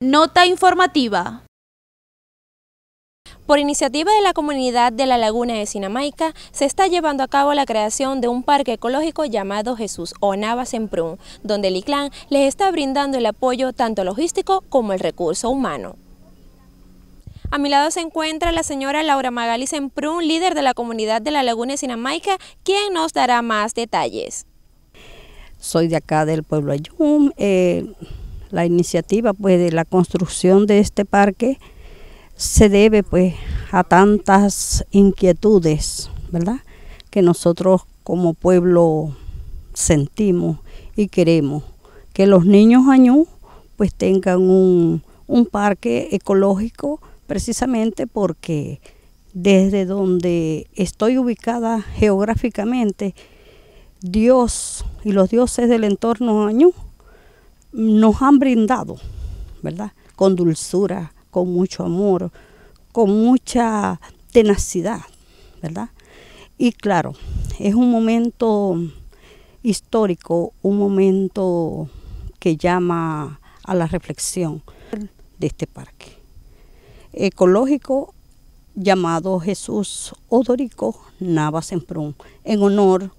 Nota informativa. Por iniciativa de la comunidad de la Laguna de Sinamaica, se está llevando a cabo la creación de un parque ecológico llamado Jesús Onaba Semprún, donde el ICLAN les está brindando el apoyo tanto logístico como el recurso humano. A mi lado se encuentra la señora Laura Magali Semprún, líder de la comunidad de la Laguna de Sinamaica, quien nos dará más detalles. Soy de acá del pueblo Ayum. Eh, la iniciativa pues de la construcción de este parque se debe pues a tantas inquietudes, ¿verdad? Que nosotros como pueblo sentimos y queremos que los niños añú pues tengan un, un parque ecológico precisamente porque desde donde estoy ubicada geográficamente, Dios y los dioses del entorno añú nos han brindado, ¿verdad? Con dulzura, con mucho amor, con mucha tenacidad, ¿verdad? Y claro, es un momento histórico, un momento que llama a la reflexión de este parque ecológico llamado Jesús Odorico en Semprún, en honor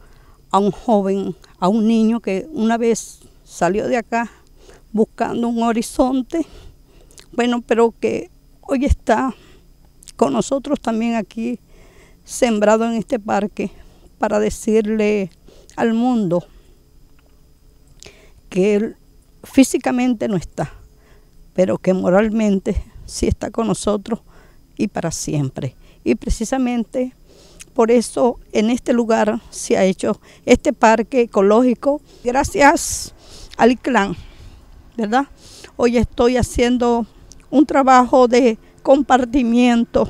a un joven, a un niño que una vez salió de acá buscando un horizonte, bueno, pero que hoy está con nosotros también aquí, sembrado en este parque, para decirle al mundo que él físicamente no está, pero que moralmente sí está con nosotros y para siempre. Y precisamente por eso en este lugar se ha hecho este parque ecológico gracias al clan. Hoy estoy haciendo un trabajo de compartimiento,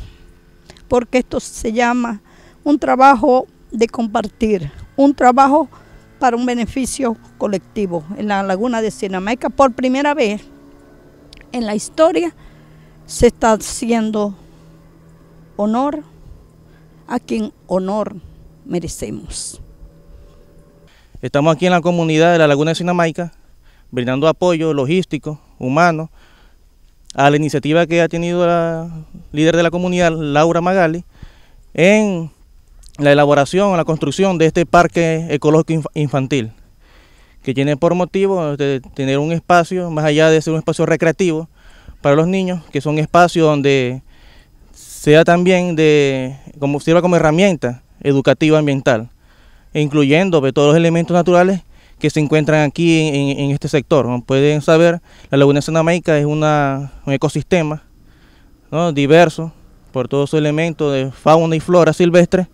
porque esto se llama un trabajo de compartir, un trabajo para un beneficio colectivo en la laguna de Sinamaica. Por primera vez en la historia se está haciendo honor a quien honor merecemos. Estamos aquí en la comunidad de la laguna de Sinamaica, brindando apoyo logístico, humano, a la iniciativa que ha tenido la líder de la comunidad, Laura Magali, en la elaboración, la construcción de este parque ecológico infantil, que tiene por motivo de tener un espacio, más allá de ser un espacio recreativo para los niños, que son espacios donde sea también de, como sirva como herramienta educativa ambiental, incluyendo todos los elementos naturales que se encuentran aquí en, este sector. Pueden saber, la laguna de Sanamaica es un ecosistema diverso por todos sus elementos de fauna y flora silvestre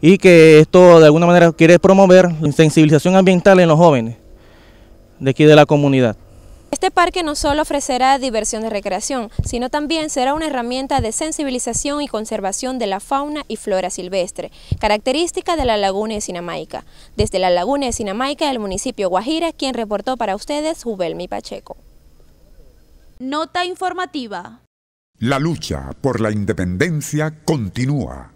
y que esto de alguna manera quiere promover la sensibilización ambiental en los jóvenes de aquí de la comunidad. Este parque no solo ofrecerá diversión de recreación, sino también será una herramienta de sensibilización y conservación de la fauna y flora silvestre, característica de la Laguna de Sinamaica. Desde la Laguna de Sinamaica, el municipio Guajira, quien reportó para ustedes Jubelmi Pacheco. Nota informativa. La lucha por la independencia continúa.